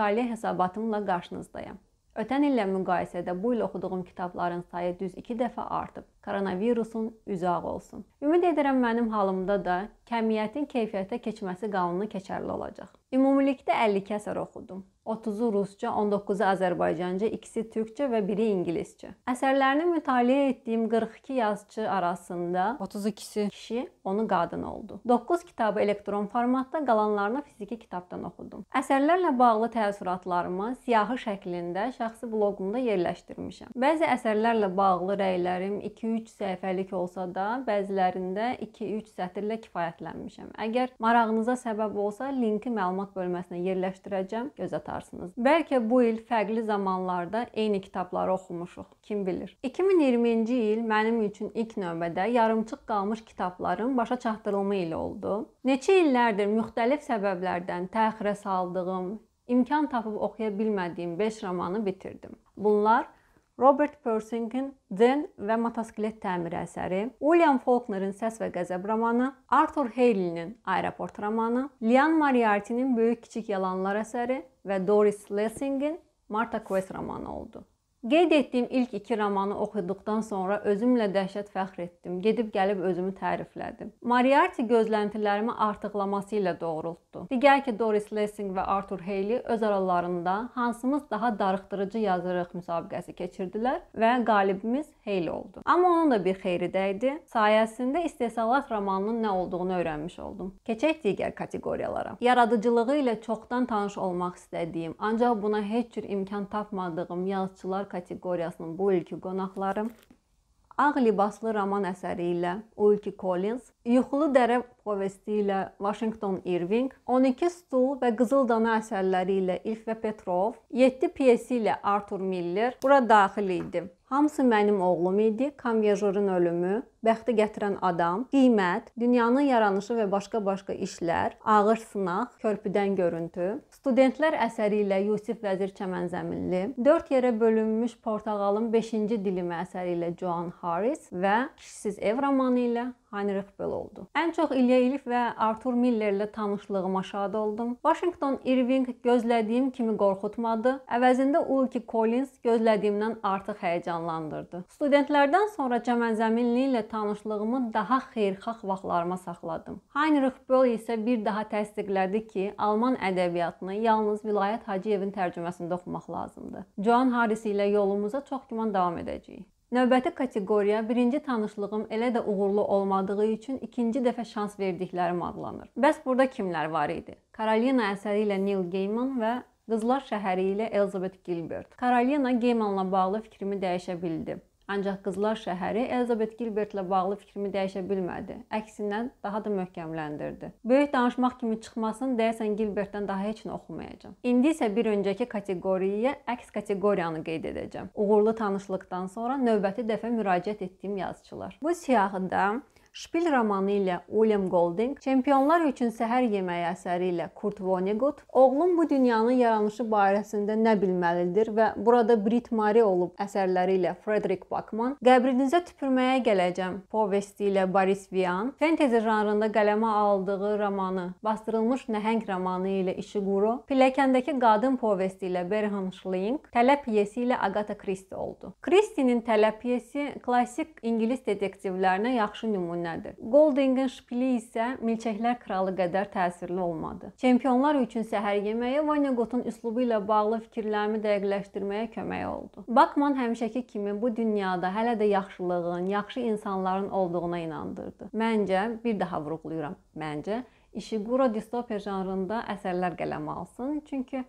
Mütaliə hesabatımla qarşınızdayam. Ötən illə müqayisədə bu il oxuduğum kitabların sayı düz 2 dəfə artıb koronavirusun üzü ağ olsun. Ümid edirəm mənim halımda da kəmiyyətin keyfiyyətə keçməsi qanunu keçərli olacaq. Ümumilikdə 52 əsər oxudum. 30-u rusca, 19-u azərbaycanca, ikisi türkcə və biri ingiliscə. Əsərlərini mütaliə etdiyim 42 yazıçı arasında 32-si kişi, onu qadın oldu. 9 kitabı elektron formatda, qalanlarını fiziki kitabdan oxudum. Əsərlərlə bağlı təəssüratlarımı siyahı şəklində şəxsi bloqumda yerləşdirmişəm. Bəzi əsərlərlə bağlı rəylərim 2-3 3 səhifəlik olsa da, bəzilərində 2-3 sətirlə kifayətlənmişəm. Əgər marağınıza səbəb olsa, linki məlumat bölməsinə yerləşdirəcəm, göz atarsınız. Bəlkə bu il fərqli zamanlarda eyni kitabları oxumuşuq, kim bilir. 2020-ci il mənim üçün ilk növbədə yarımçıq qalmış kitabların başa çatdırılma ili oldu. Neçə illərdir müxtəlif səbəblərdən təxirə saldığım, imkan tapıb oxuya bilmədiyim 5 romanı bitirdim. Bunlar Robert Persinger-in Den və motosiklet təmiri əsəri, William Faulkner'ın Səs və qəzəb romanı, Arthur Haley-nin Aeroport romanı, Lian Moriarty-nin Böyük kiçik yalanlar əsəri və Doris Lessing-in Marta Quest romanı oldu. Qeyd etdiyim ilk iki romanı oxuduqdan sonra özümlə dəhşət fəxr etdim. Gedib gəlib özümü təriflədim. Moriarty gözləntilərimi artıqlaması ilə doğrultdu. Digər ki, Doris Lessing və Arthur Haley öz aralarında hansımız daha darıxdırıcı yazırıq müsabiqəsi keçirdilər və qalibimiz Haley oldu. Amma onun da bir xeyri dəydi. Sayəsində istehsalat romanının nə olduğunu öyrənmiş oldum. Keçək digər kateqoriyalara. Yaradıcılığı ilə çoxdan tanış olmaq istədiyim, ancaq buna heç cür imkan tapmadığım yazıçılar kateqoriyasının bu ilki qonaqları Ağ libaslı roman əsəri ilə Ulki Collins, Yuxulu dərə povesti ilə Washington Irving, 12 stul və Qızıl dana əsərləri ilə İlf və Petrov, 7 pyesi ilə Arthur Miller bura daxil idi. Hamısı mənim oğlum idi, Kamyajorun ölümü, bəxti gətirən adam, qiymət, dünyanın yaranışı və başqa-başqa işlər, ağır sınaq, körpüdən görüntü, studentlər əsəri ilə Yusif Vəzir Çəmənzəminli, 4 yerə bölünmüş Portağalın 5-ci dilimi əsəri ilə Joan Harris və Kişisiz ev romanı ilə Heinrich Böll oldu. Ən çox İlya İlif və Artur Millerlə tanışlığıma şad oldum. Washington Irving gözlədiyim kimi qorxutmadı. Əvəzində Ulki Collins gözlədiyimdən artıq həyəcanlandırdı. Studentlərdən sonra Cəmənzəminli ilə tanışlığımı daha xeyirxah vaxtlarıma saxladım. Heinrich Böll isə bir daha təsdiqlədi ki, Alman ədəbiyyatını yalnız Vilayət Hacıyevin tərcüməsində oxumaq lazımdır. Joan Harris ilə yolumuza çox güman davam edəcəyik. Növbəti kateqoriya birinci tanışlığım elə də uğurlu olmadığı üçün ikinci dəfə şans verdiklərim adlanır. Bəs burada kimlər var idi? Karolina əsəri ilə Neil Gaiman və Qızlar şəhəri ilə Elizabeth Gilbert. Karolina Gaimanla bağlı fikrimi dəyişə bildi. Ancaq qızlar şəhəri Elizabet Gilbertlə bağlı fikrimi dəyişə bilmədi. Əksindən daha da möhkəmləndirdi. Böyük danışmaq kimi çıxmasın, deyəsən Gilbertdən daha heç nə oxumayacağam. İndi isə bir öncəki kateqoriyaya əks kateqoriyanı qeyd edəcəm. Uğurlu tanışlıqdan sonra növbəti dəfə müraciət etdiyim yazıçılar. Bu siyahıda Şpil romanı ilə William Golding, Çempionlar üçün səhər yeməyi əsəri ilə Kurt Vonnegut, Oğlum bu dünyanın yaranışı barəsində nə bilməlidir və burada Brit Mari olub əsərləri ilə Frederick Bachman, Qəbrinizə tüpürməyə gələcəm povesti ilə Boris Vian, fantezi janrında qələmə aldığı romanı Bastırılmış nəhəng romanı ilə İşiquro, Pilləkəndəki qadın povesti ilə Berhan Schling, Tələ pyesi ilə Agatha Christie oldu. Christie'nin Tələ pyesi klassik ingilis detektivlərinə yaxşı nümunə rəqəmlərdir. Goldingin şpili isə milçəklər kralı qədər təsirli olmadı. Çempionlar üçün səhər yeməyi Vanyagotun üslubu ilə bağlı fikirlərimi dəqiqləşdirməyə kömək oldu. Bakman həmişəki kimi bu dünyada hələ də yaxşılığın, yaxşı insanların olduğuna inandırdı. Məncə, bir daha vurğulayıram, məncə Ishiguro distopiya janrında əsərlər qələmə alsın, çünki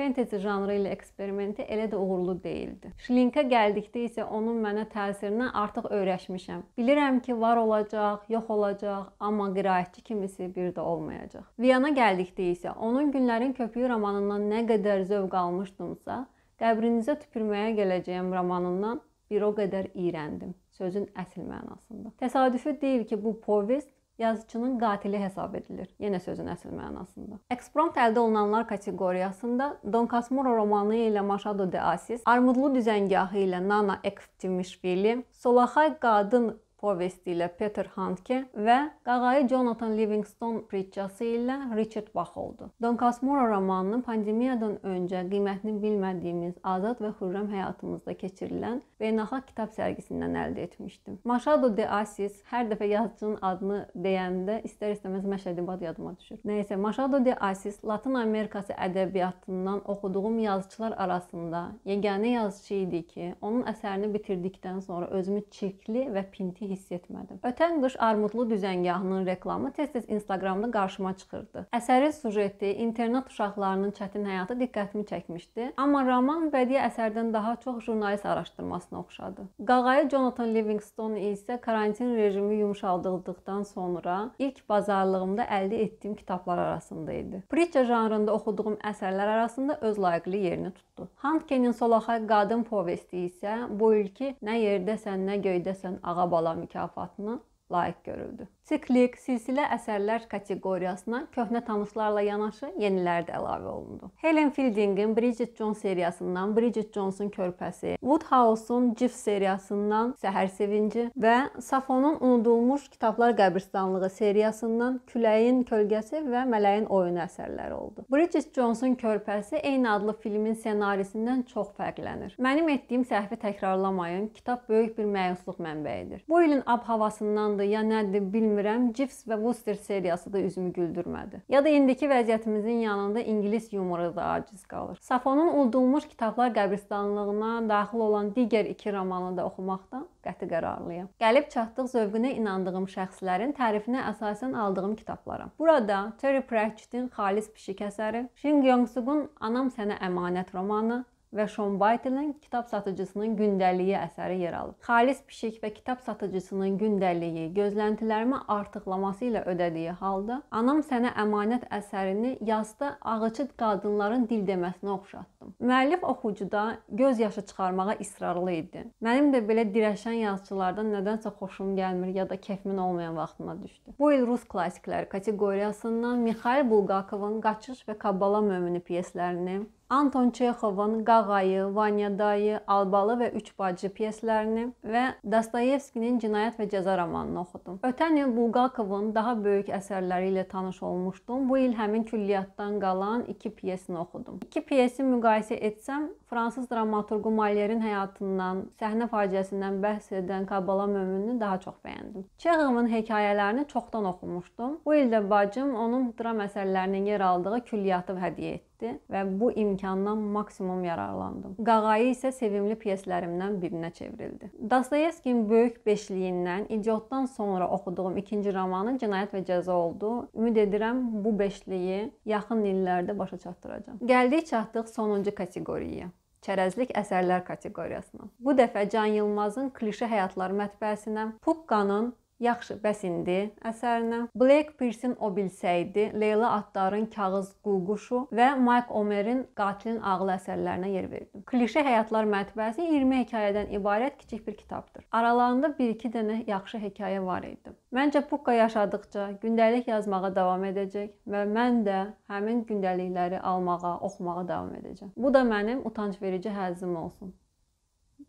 Fantasy janrı ilə eksperimenti elə də uğurlu değildi. Şlinka gəldikdə isə onun mənə təsirindən artıq öyrəşmişəm. Bilirəm ki, var olacaq, yox olacaq, amma qiraətçi kimisi bir də olmayacaq. Viyana gəldikdə isə onun Günlərin Köpüyü romanından nə qədər zövq almışdımsa, Qəbrinizə tüpürməyə gələcəyim romanından bir o qədər iyrəndim sözün əsl mənasında. Təsadüfi deyil ki, bu povest yazıçının qatili hesab edilir. Yenə sözün əsl mənasında. Eksprompt əldə olunanlar kateqoriyasında Don Casmurro romanı ilə Machado de Assis, Armudlu düzəngahı ilə Nana Ekftimişvili, Solaxay qadın povesti ilə Peter Handke və qağayı Jonathan Livingston pritçası ilə Richard Bach oldu. Don Casmurro romanının pandemiyadan öncə qiymətini bilmədiyimiz azad və xürrəm həyatımızda keçirilən beynəlxalq kitab sərgisindən əldə etmişdim. Machado de Assis hər dəfə yazıcının adını deyəndə istər-istəməz Məşədi Bad yadıma düşür. Nə isə Machado de Assis Latin Amerikası ədəbiyyatından oxuduğum yazıçılar arasında yeganə yazıçı idi ki, onun əsərini bitirdikdən sonra özümü çirkli və pinti hiss etmədim. Ötən qış Armudlu düzəngahının reklamı tez-tez Instagramda qarşıma çıxırdı. Əsərin süjeti internat uşaqlarının çətin həyatı diqqətimi çəkmişdi, amma roman bədii əsərdən daha çox jurnalist araşdırmasına oxşadı. Qağayı Jonathan Livingstone isə karantin rejimi yumşaldıldıqdan sonra ilk bazarlığımda əldə etdiyim kitablar arasında idi. Pritcher janrında oxuduğum əsərlər arasında öz layiqli yerini tutdu. Handkenin Solaxay qadın povesti isə bu ilki nə yerdəsən, nə göydəsən ağa balam mükafatına layık görüldü. Siklik, silsilə əsərlər kateqoriyasına köhnə tanışlarla yanaşı yenilər də əlavə olundu. Helen Fieldingin Bridget Jones seriyasından Bridget Jones'un körpəsi, Woodhouse-un Cif seriyasından Səhər sevinci və Safonun unudulmuş kitablar qəbristanlığı seriyasından Küləyin kölgəsi və Mələyin oyunu əsərləri oldu. Bridget Jones-un körpəsi eyni adlı filmin ssenarisindən çox fərqlənir. Mənim etdiyim səhvi təkrarlamayın. Kitab böyük bir məyusluq mənbəyidir. Bu ilin ab havasındandır ya nədir bilmirəm bilmirəm, Cifs və Worcester seriyası da üzümü güldürmədi. Ya da indiki vəziyyətimizin yanında ingilis yumoru da aciz qalır. Safonun uldulmuş kitablar qəbristanlığına daxil olan digər iki romanı da oxumaqdan qəti qərarlıyam. Gəlib çatdıq zövqünə inandığım şəxslərin tərifinə əsasən aldığım kitablara. Burada Terry Pratchett'in Xalis pişik əsəri, Shin Yong-suk'un Anam sənə əmanət romanı, və Şonbaytelin kitab satıcısının gündəliyi əsəri yer alıb. Xalis Pişik və kitab satıcısının gündəliyi gözləntilərimi artıqlaması ilə ödədiyi halda Anam sənə əmanət əsərini yazda ağıçı qadınların dil deməsinə oxşatdım. Müəllif oxucuda göz yaşı çıxarmağa israrlı idi. Mənim də belə dirəşən yazıçılardan nədənsə xoşum gəlmir ya da kefmin olmayan vaxtıma düşdü. Bu il rus klassikləri kateqoriyasından Mikhail Bulgakovun Qaçış və Kabbala mömini pyeslərini Anton Çexovun Qağayı, Vanya dayı, Albalı və Üç bacı pyeslərini və Dostoyevskinin Cinayət və Cəza romanını oxudum. Ötən il Bulqakovun daha böyük əsərləri ilə tanış olmuşdum. Bu il həmin külliyatdan qalan 2 pyesini oxudum. 2 pyesi müqayisə etsəm, Fransız dramaturqu Malyerin həyatından, səhnə faciəsindən bəhs edən Kabala mömününü daha çox bəyəndim. Çexovun hekayələrini çoxdan oxumuşdum. Bu il də bacım onun dram əsərlərinin yer aldığı külliyatı hədiyyə etdi getdi və bu imkandan maksimum yararlandım. Qağayı isə sevimli pyeslərimdən birinə çevrildi. Dostoyevskin böyük beşliyindən İdiotdan sonra oxuduğum ikinci romanı Cinayət və cəza oldu. Ümid edirəm bu beşliyi yaxın illərdə başa çatdıracağam. Gəldik çatdıq sonuncu kateqoriyaya çərəzlik əsərlər kateqoriyasına. Bu dəfə Can Yılmazın klişe həyatlar mətbəəsindən Pukkanın Yaxşı, bəs indi əsərinə. Blake Pearson o bilsəydi, Leyla Attarın Kağız Qulquşu və Mike Omerin Qatilin ağlı əsərlərinə yer verdim. Klişe həyatlar mətbəəsi 20 hekayədən ibarət kiçik bir kitabdır. Aralarında 1-2 dənə yaxşı hekayə var idi. Məncə Pukka yaşadıkca gündəlik yazmağa davam edəcək və mən də həmin gündəlikləri almağa, oxumağa davam edəcəm. Bu da mənim utanc verici həzzim olsun.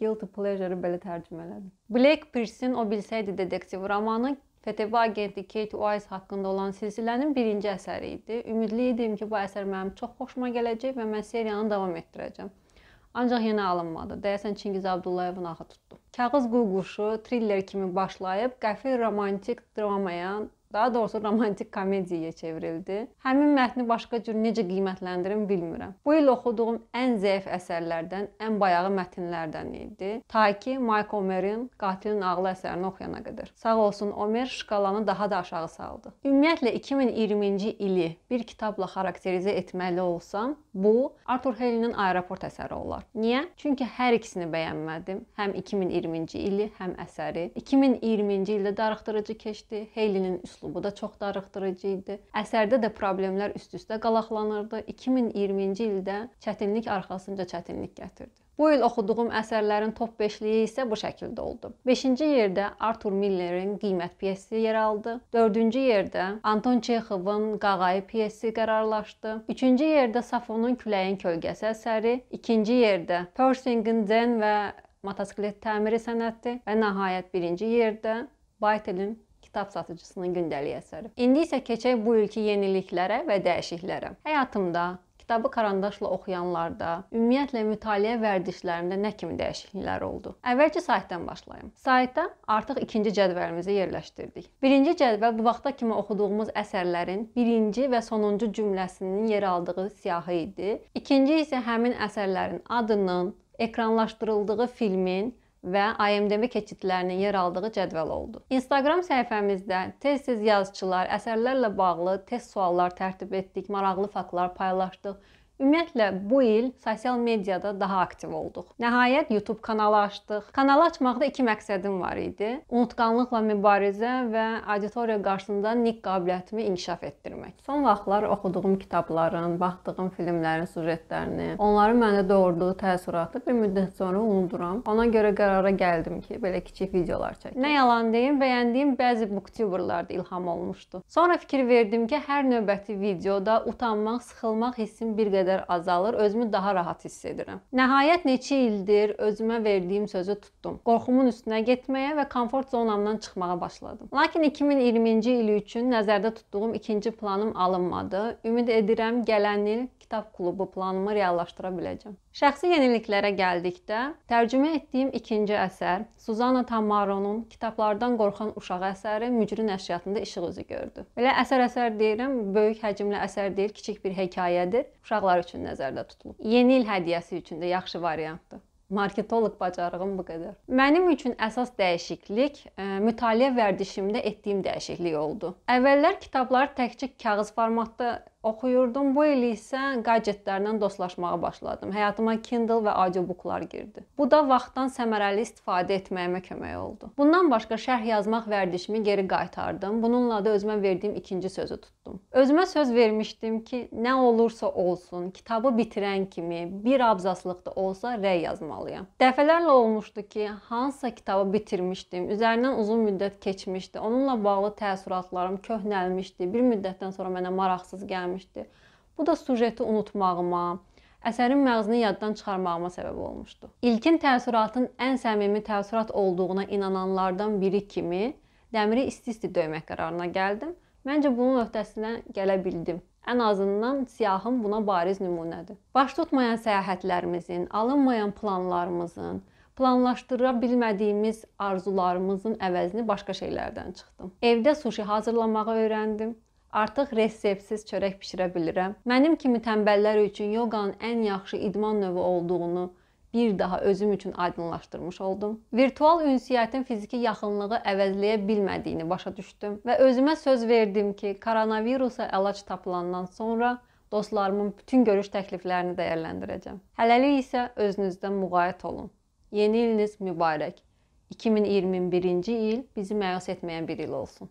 Guilty Pleasure-ı belə tərcümə elədim. Blake Pearson O Bilsəydi detektiv romanı FTB agenti Kate Wise haqqında olan silsilənin birinci əsəri idi. Ümidli idim ki, bu əsər mənim çox xoşuma gələcək və mən seriyanı davam etdirəcəm. Ancaq yenə alınmadı. Deyəsən Çingiz Abdullayevin axı tutdu. Kağız qu quşu triller kimi başlayıb qəfil romantik dramaya daha doğrusu romantik komediyaya çevrildi. Həmin mətni başqa cür necə qiymətləndirim bilmirəm. Bu il oxuduğum ən zəif əsərlərdən, ən bayağı mətnlərdən idi. Ta ki Mike Omerin Qatilin ağlı əsərini oxuyana qədər. Sağ olsun Omer şkalanı daha da aşağı saldı. Ümumiyyətlə 2020-ci ili bir kitabla xarakterizə etməli olsam, Bu Arthur Hellinin Aeroport əsəri olar. Niyə? Çünki hər ikisini bəyənmədim. Həm 2020-ci ili, həm əsəri. 2020-ci ildə darıxdırıcı keçdi. Hellinin üslubu da çox darıxdırıcı idi. Əsərdə də problemlər üst-üstə qalaqlanırdı. 2020-ci ildə çətinlik arxasınca çətinlik gətirdi. Bu il oxuduğum əsərlərin top 5-liyi isə bu şəkildə oldu. 5-ci yerdə Arthur Millerin Qiymət pyesi yer aldı. 4-cü yerdə Anton Çexovun Qağayı pyesi qərarlaşdı. 3-cü yerdə Safonun Küləyin kölgəsi əsəri, 2-ci yerdə Pershingin Den və motosiklet təmiri sənəti və nəhayət 1-ci yerdə Baytelin kitab satıcısının gündəlik əsəri. İndi isə keçək bu ilki yeniliklərə və dəyişikliklərə. Həyatımda kitabı karandaşla oxuyanlarda, ümumiyyətlə mütaliə vərdişlərində nə kimi dəyişikliklər oldu? Əvvəlki saytdan başlayım. Saytda artıq ikinci cədvəlimizi yerləşdirdik. Birinci cədvəl bu vaxta kimi oxuduğumuz əsərlərin birinci və sonuncu cümləsinin yer aldığı siyahı idi. İkinci isə həmin əsərlərin adının, ekranlaşdırıldığı filmin və IMDb keçidlərinin yer aldığı cədvəl oldu. Instagram səhifəmizdə tez-tez yazıçılar, əsərlərlə bağlı tez suallar tərtib etdik, maraqlı faktlar paylaşdıq Ümumiyyətlə bu il sosial mediada daha aktiv olduq. Nəhayət YouTube kanalı açdıq. Kanalı açmaqda iki məqsədim var idi. Unutqanlıqla mübarizə və auditoriya qarşısında nik qabiliyyətimi inkişaf etdirmək. Son vaxtlar oxuduğum kitabların, baxdığım filmlərin süjetlərini, onların mənə doğurduğu təəssüratı bir müddət sonra unuduram. Ona görə qərara gəldim ki, belə kiçik videolar çəkim. Nə yalan deyim, bəyəndiyim bəzi booktuberlar da ilham olmuşdu. Sonra fikir verdim ki, hər növbəti videoda utanmaq, sıxılmaq hissim bir qədər qədər azalır, özümü daha rahat hiss edirəm. Nəhayət neçə ildir özümə verdiyim sözü tutdum. Qorxumun üstünə getməyə və komfort zonamdan çıxmağa başladım. Lakin 2020-ci il üçün nəzərdə tutduğum ikinci planım alınmadı. Ümid edirəm gələn il kitab klubu planımı reallaşdıra biləcəm. Şəxsi yeniliklərə gəldikdə, tərcümə etdiyim ikinci əsər Suzana Tamaronun Kitablardan qorxan uşaq əsəri Mücrü nəşriyyatında işıq üzü gördü. Belə əsər əsər deyirəm, böyük həcmli əsər deyil, kiçik bir hekayədir. Uşaqlar üçün nəzərdə tutulub. Yeni il hədiyyəsi üçün də yaxşı variantdır. Marketoloq bacarığım bu qədər. Mənim üçün əsas dəyişiklik ə, e, mütaliə vərdişimdə etdiyim dəyişiklik oldu. Əvvəllər kitabları təkcə kağız formatda oxuyurdum. Bu il isə gadgetlərlə dostlaşmağa başladım. Həyatıma Kindle və audiobooklar girdi. Bu da vaxtdan səmərəli istifadə etməyimə kömək oldu. Bundan başqa şərh yazmaq vərdişimi geri qaytardım. Bununla da özümə verdiyim ikinci sözü tutdum. Özümə söz vermişdim ki, nə olursa olsun, kitabı bitirən kimi bir abzaslıq da olsa rəy yazmalıyam. Dəfələrlə olmuşdu ki, hansısa kitabı bitirmişdim, üzərindən uzun müddət keçmişdi. Onunla bağlı təəssüratlarım köhnəlmişdi. Bir müddətdən sonra mənə maraqsız gəlmişdi göstərmişdi. Bu da sujeti unutmağıma, əsərin məğzini yaddan çıxarmağıma səbəb olmuşdu. İlkin təəssüratın ən səmimi təəssürat olduğuna inananlardan biri kimi dəmiri isti-isti döymək qərarına gəldim. Məncə bunun öhdəsindən gələ bildim. Ən azından siyahım buna bariz nümunədir. Baş tutmayan səyahətlərimizin, alınmayan planlarımızın, planlaşdıra bilmədiyimiz arzularımızın əvəzini başqa şeylərdən çıxdım. Evdə suşi hazırlamağı öyrəndim. Artıq reseptsiz çörək bişirə bilirəm. Mənim kimi tənbəllər üçün yoqanın ən yaxşı idman növü olduğunu bir daha özüm üçün aydınlaşdırmış oldum. Virtual ünsiyyətin fiziki yaxınlığı əvəzləyə bilmədiyini başa düşdüm və özümə söz verdim ki, koronavirusa əlac tapılandan sonra dostlarımın bütün görüş təkliflərini dəyərləndirəcəm. Hələlik isə özünüzdən muğayət olun. Yeni iliniz mübarək. 2021-ci il bizi məyus etməyən bir il olsun.